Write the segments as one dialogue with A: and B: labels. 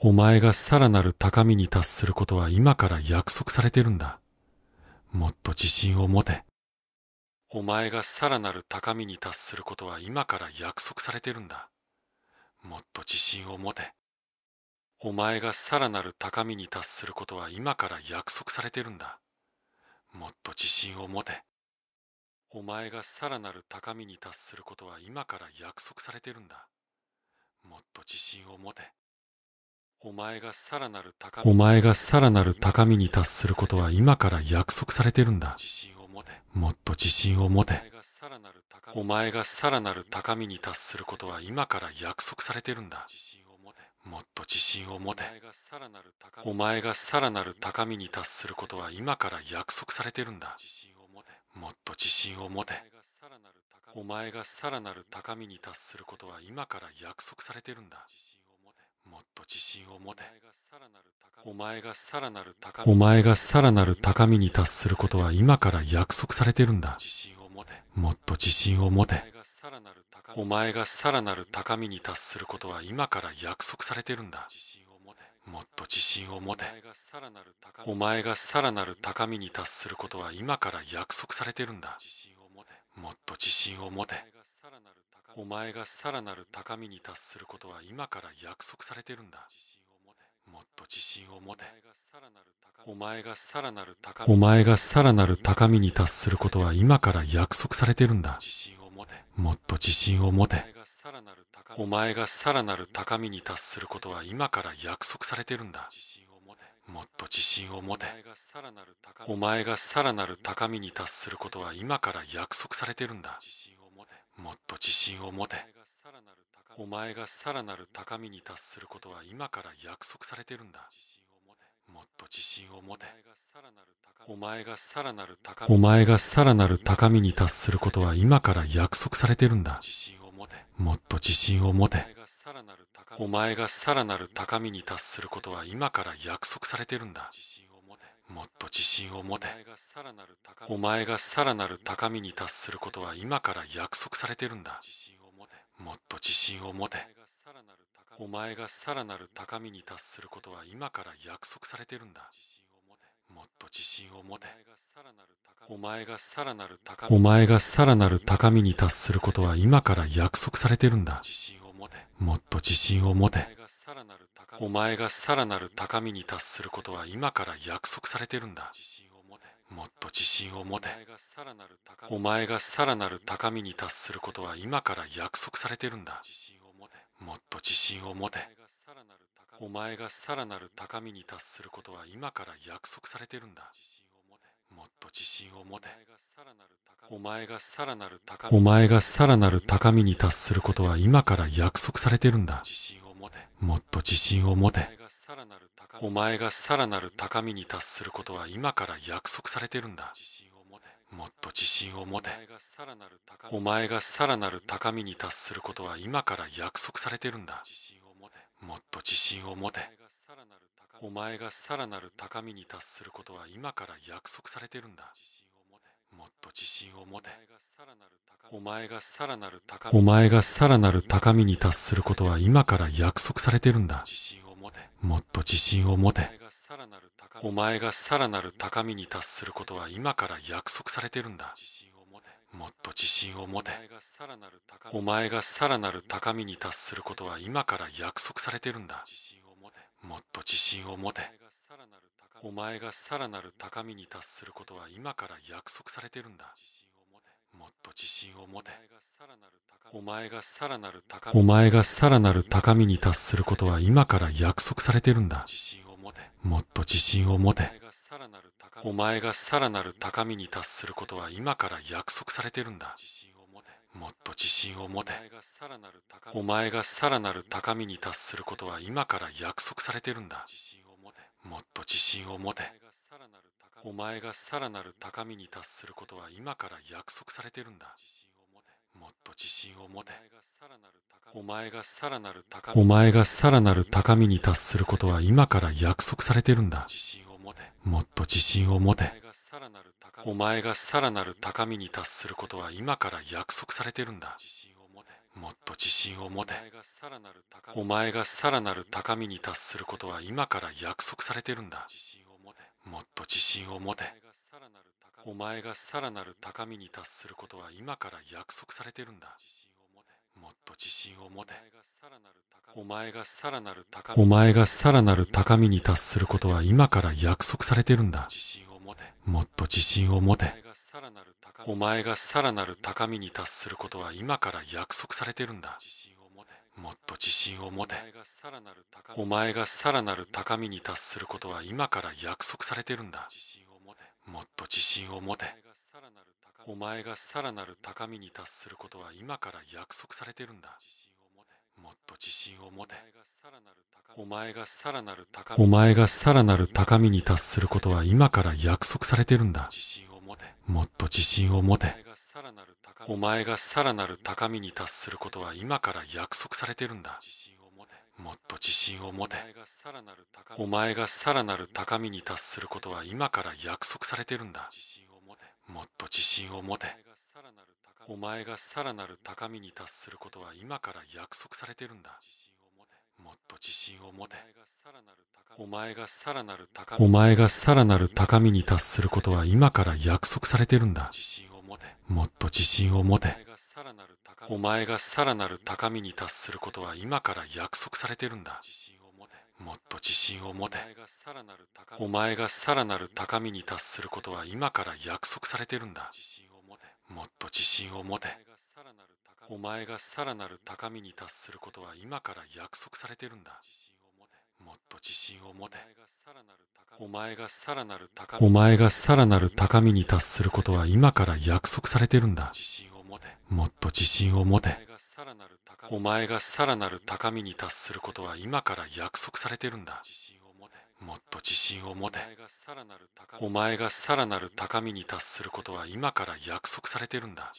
A: お前がさらなる高みに達することは今から約束されてるんだ。もっと自信を持て。お前がさらなる高みに達することは今から約束されてるんだ。もっと自信を持て。お前がさらなる高みに達することは今から約束されてるんだ。もっと自信を持て。お前がさらなる高みに達することは今から約束されてるんだ。もっと自信を持て。お前がさらなる高みに達することは今から約束されてるんだ。もっと自信を持て。お前がさらなる高みに達することは今から約束されてるんだ。もっと自信を持て。お前がさらなる高みに達することは今から約束されてるんだ。
B: もっと自信を持て。
A: お前がさらなる高みに達することは今から約束されてるんだ。と自信を持てお前がさらなる高みお前がさらなる高みに達することは今から約束されてるんだもっと自信を持てお前がさらなる高みに達することは今から約束されてるんだもっと自信を持てお前がさらなる高みに達することは今から約束されてるんだもっと自信を持てお前がさらなる高みに達することは今から約束されてるんだもっと自信を持てお前がさらなる高みお前がさらなる高みに達することは今から約束されてるんだもっと自信を持てお前がさらなる高みに達することは今から約束されてるんだもっと自信を持てお前がさらなる高みに達することは今から約束されてるんだもっと自信を持てお前がさらなる高みに達することは今から約束されてるんだもっと自信を持てお前がさらなる高みお前がさらなる高みに達することは今から約束されてるんだもっと自信を持てお前がさらなる高みに達することは今から約束されてるんだもっと自信を持てお前がさらなる高みに達することは今から約束されてるんだもっと自信を持てお前がさらなる高みに達することは今から約束されてるんだもっと自信を持てお前がさらなる高みお前がさらなる高みに達することは今から約束されてるんだもっと自信を持てお前がさらなる高みに達することは今から約束されてるんだもっと自信を持てお前がさらなる高みに達することは今から約束されてるんだもっと自信を持てお前がさらなる高みに達することは今から約束されてるんだもっと自信を持てお前がさらなる高みお前がさらなる高みに達することは今から約束されてるんだもっと自信を持てお前がさらなる高みに達することは今から約束されてるんだもっと自信を持てお前がさらなる高みに達することは今から約束されてるんだもっと自信を持てお前がさらなる高みに達することは今から約束されてるんだもっと自信を持てお前がさらなる高みお前がさらなる高みに達することは今から約束されてるんだもっと自信を持てお前がさらなる高みに達することは今から約束されてるんだもっと自信を持てお前がさらなる高みに達することは今から約束されてるんだもっと自信を持てお前がさらなる高みに達することは今から約束されてるんだもっと自信を持てお前がさらなる高みお前がさらなる高みに達することは今から約束されてるんだもっと自信を持てお前がさらなる高みに達することは今から約束されてるんだもっと信を持てお前がさらなる高みに達することは今から約束されてるんだもっと自信を持てお前がさらなる高みに達することは今から約束されてるんだもっと自信を持てお前がさらなる高みがさらなる高みに達することは今から約束されてるんだ。もっと自信を持て。お前がさらなる高みに達することは今から約束されてるんだ。もっと自信を持て。お前がさらなる高みに達することは今から約束されてるんだ。もっと自信を持て。お前がさらなる高みに達することは今から約束されてるんだ。もっと自信を持てお前がさらなる高みお前がさらなる高みに達することは今から約束されてるんだもっと自信を持てお前がさらなる高みに達することは今から約束されてるんだもっと自信を持てお前がさらなる高みに達することは今から約束されてるんだもっと自信を持てお前がさらなる高みに達することは今から約束されてるんだもっと自信を持てお前がさらなる高みお前がさらなる高みに達することは今から約束されてるんだもっと自信を持てお前がさらなる高みに達することは今から約束されてるんだもっと自信を持てお前がさらなる高みに達することは今から約束されてるんだもっと自信を持てお前がさらなる高みに達することは今から約束されてるんだもっと自信を持てお前がさらなる高みお前がさらなる高みに達することは今から約束されてるんだもっと自信を持てお前がさらなる高みに達することは今から約束されてるんだもっと自信を持てお前がさらなる高みに達することは今から約束されてるんだもっと自信を持てお前がさらなる高みに達することは今から約束されてるんだもっと自信を持てお前がさらなる高みお前がさらなる高みに達することは今から約束されてるんだもっと自信を持てお前がさらなる高みに達することは今から約束されてるんだもっと自信を持てお前がさらなる高みに達することは今から約束されてるんだ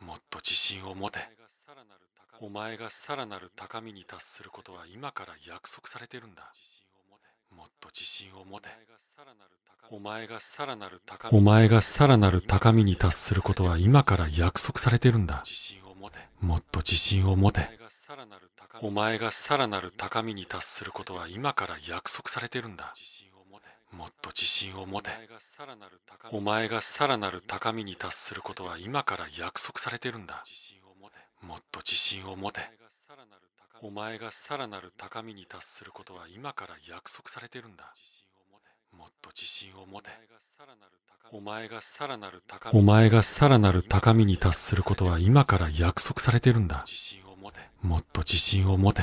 A: もっと自信を持てお前がさらなる高みに達することは今から約束されてるんだもっと自信を持てお前がさらなる高みに達することは今から約束されてるんだもっと自信を持てお前がさらなる高みに達することは今から約束されてるんだもっと自信を持てお前がさらなる高みに達することは今から約束されてるんだもっと自信を持てお前がさらなる高みに達することは今から約束されてるんだもっと自信を持てお前がさらなる高みお前がさらなる高みに達することは今から約束されてるんだもっと自信を持て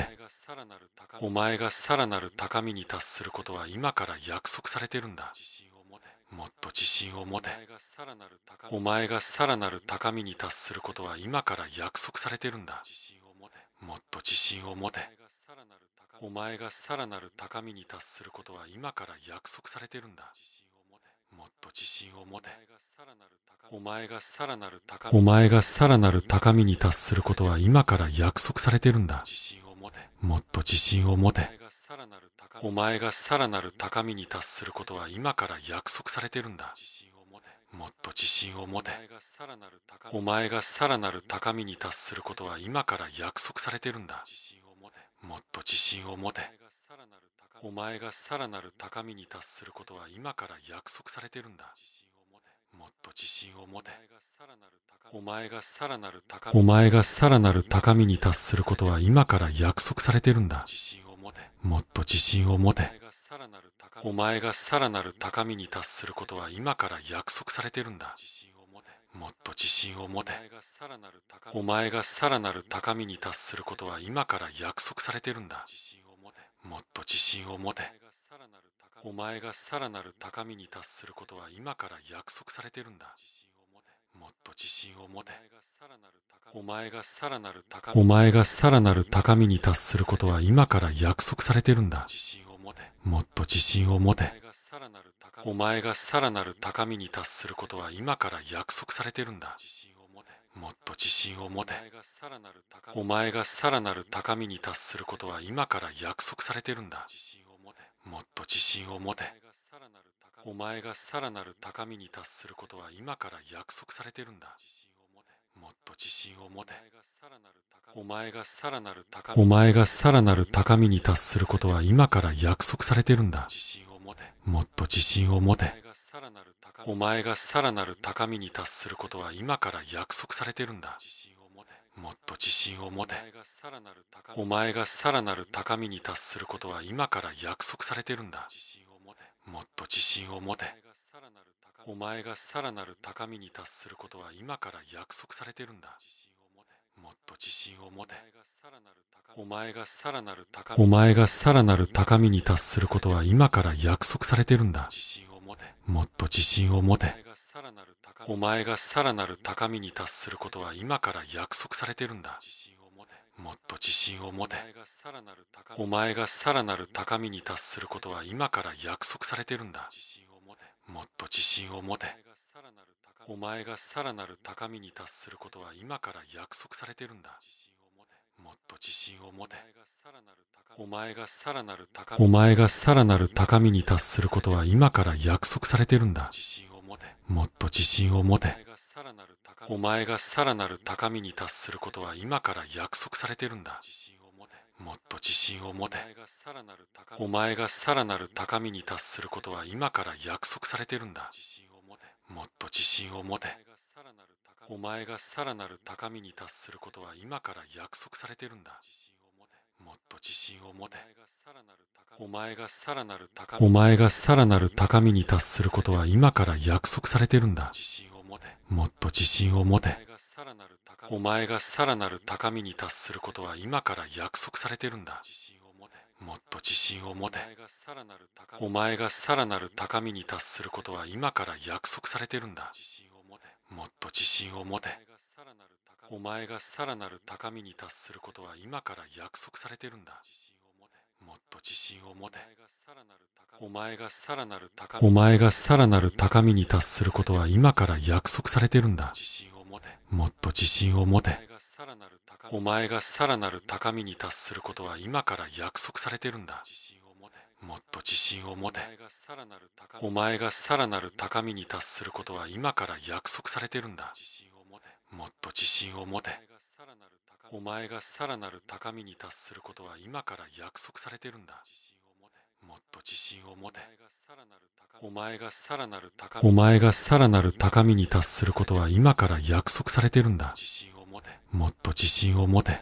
A: お前がさらなる高みに達することは今から約束されてるんだもっと自信を持てお前がさらなる高みに達することは今から約束されてるんだもっと自信を持てお前がさらなる高みに達することは今から約束されてるんだもっと自信を持てお前がさらなる高みお前がさらなる高みに達することは今から約束されてるんだもっと自信を持てお前がさらなる高みに達することは今から約束されてるんだもっと自信を持てお前がさらなる高みに達することは今から約束されてるんだもっと自信を持てお前がさらなる高みに達することは今から約束されてるんだもっと自信を持てお前がさらなる高みお前がさらなる高みに達することは今から約束されてるんだもっと自信を持てお前がさらなる高みに達することは今から約束されてるんだもっと自信を持てお前がさらなる高みに達することは今から約束されてるんだもっと自信を持てお前がさらなる高みに達することは今から約束されてるんだもっと自信を持てお前がさらなる高みお前がさらなる高みに達することは今から約束されてるんだもっと自信を持てお前がさらなる高みに達することは今から約束されてるんだもっと自信を持てお前がさらなる高みに達することは今から約束されてるんだもっと自信を持てお前がさらなる高みに達することは今から約束されてるんだもっと自信を持てお前がさらなる高みお前がさらなる高みに達することは今から約束されてるんだもっと自信を持てお前がさらなる高みに達することは今から約束されてるんだもっと自信を持てお前がさらなる高みに達することは今から約束されてるんだもっと自信を持てお前がさらなる高みに達することは今から約束されてるんだもっと自信を持てお前がさらなる高みお前がさらなる高みに達することは今から約束されてるんだもっと自信を持てお前がさらなる高みに達することは今から約束されてるんだもっと自信を持てお前がさらなる高みに達することは今から約束されてるんだもっと自信を持てお前がさらなる高みに達することは今から約束されてるんだもっと自信を持てお前がさらなる高みお前がさらなる高みに達することは今から約束されてるんだもっと自信を持てお前がさらなる高みに達することは今から約束されてるんだもっと自信を持てお前がさらなる高みに達することは今から約束されてるんだもっと自信を持てお前がさらなる高みに達することは今から約束されてるんだもっと自信を持てお前がさらなる高みお前がさらなる高みに達することは今から約束されてるんだもっと自信を持てお前がさらなる高みに達することは今から約束されてるんだもっと自信を持てお前がさらなる高みに達することは今から約束されてるんだもっと自信を持てお前がさらなる高みに達することは今から約束されてるんだもっと自信を持てお前がさらなる高みお前がさらなる高みに達することは今から約束されてるんだもっと自信を持てお前がさらなる高みに達することは今から約束されてるんだ自信を持てお前がさらなる高みに達することは今から約束されてるんだもっと自信を持てお前がさらなる高みに達することは今から約束されてるんだもっと自信を持てお前がさらなる高みお前がさらなる高みに達することは今から約束されてるんだもっと自信を持て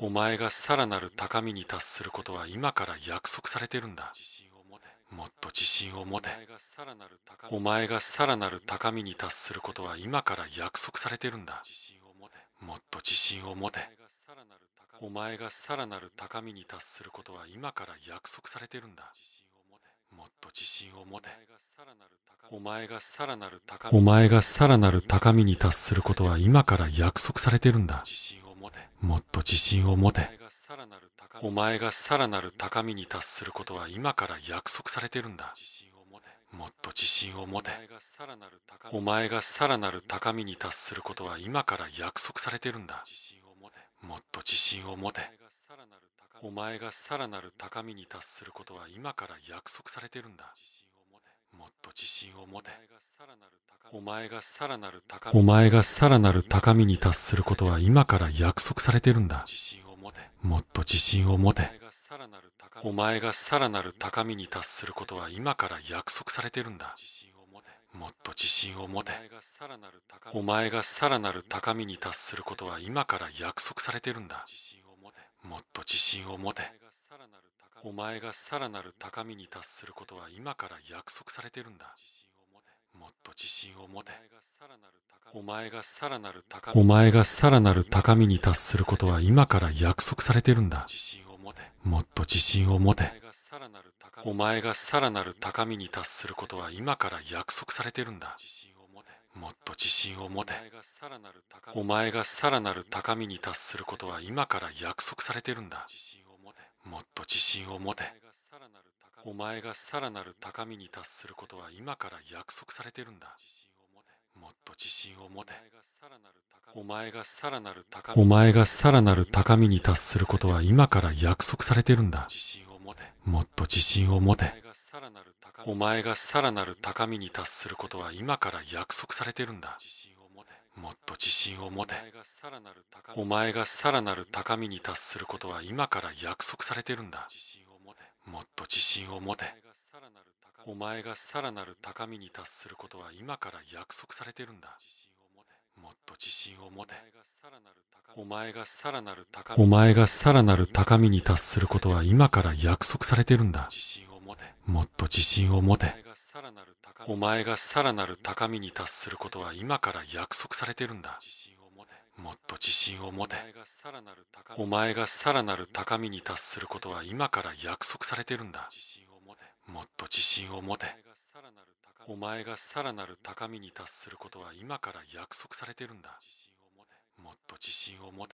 A: お前がさらなる高みに達することは今から約束されてるんだもっと自信を持てお前がさらなる高みに達することは今から約束されてるんだもっと自信を持てお前がさらなる高みに達することは今から約束されてるんだもっと自信を持てお前がさらなる
B: 高みお前
A: がさらなる高みに達することは今から約束されてるんだもっと自信を持てお前がさらなる高みに達することは今から約束されてるんだもっと自信を持てお前がさらなる高みに達することは今から約束されてるんだもっと自信を持てお前がさらなる高みに達することは今から約束されてるんだもっと自信を持てお前がさらなる高みお前がさらなる高みに達することは今から約束されてるんだもっと自信を持てお前がさらなる高みに達することは今から約束されてるんだもっと自信を持てお前がさらなる高みに達することは今から約束されてるんだもっと自信を持てお前がさらなる高みに達することは今から約束されてるんだもっと自信を持てお前がさらなる高みお前がさらなる高みに達することは今から約束されてるんだもっと自信を持てお前がさらなる高みに達することは今から約束されてるんだもっと自信を持てお前がさらなる高みに達することは今から約束されてるんだもっと自信を持てお前がさらなる高みに達することは今から約束されてるんだもっと自信を持てお前がさらなる高みに達することは今から約束されてるんだもっと自信を持てお前がさらなる高みに達することは今から約束されてるんだもっと自信を持てお前がさらなる高みに達することは今から約束されてるんだもっと自信を持てお前がさらなる高みに達することは今から約束されてるんだもっと自信を持てお前がさらなる高みお前がさらなる高みに達することは今から約束されてるんだもっと自信を持てお前がさらなる高みに達することは今から約束されてるんだもっと自信を持てお前がさらなる高みに達することは今から約束されてるんだもっと自信を持てお前がさらなる高みに達することは今から約束されてるんだもっと自信を持て